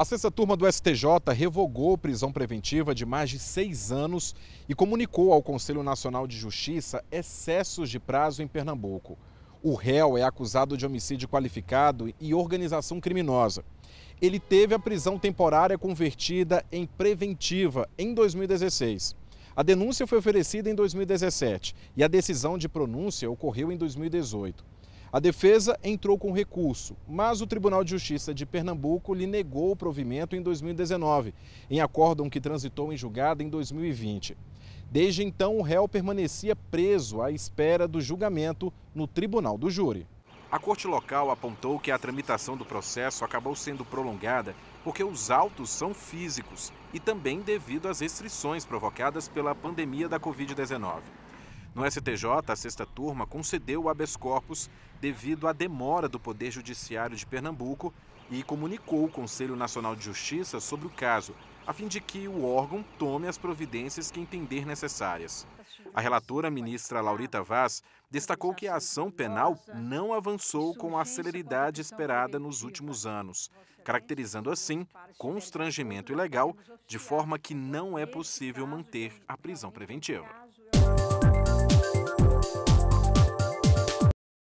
A sexta turma do STJ revogou prisão preventiva de mais de seis anos e comunicou ao Conselho Nacional de Justiça excessos de prazo em Pernambuco. O réu é acusado de homicídio qualificado e organização criminosa. Ele teve a prisão temporária convertida em preventiva em 2016. A denúncia foi oferecida em 2017 e a decisão de pronúncia ocorreu em 2018. A defesa entrou com recurso, mas o Tribunal de Justiça de Pernambuco lhe negou o provimento em 2019, em acórdão que transitou em julgado em 2020. Desde então, o réu permanecia preso à espera do julgamento no tribunal do júri. A corte local apontou que a tramitação do processo acabou sendo prolongada porque os autos são físicos e também devido às restrições provocadas pela pandemia da Covid-19. No STJ, a sexta turma concedeu o habeas corpus devido à demora do Poder Judiciário de Pernambuco e comunicou o Conselho Nacional de Justiça sobre o caso, a fim de que o órgão tome as providências que entender necessárias. A relatora ministra Laurita Vaz destacou que a ação penal não avançou com a celeridade esperada nos últimos anos, caracterizando assim constrangimento ilegal, de forma que não é possível manter a prisão preventiva.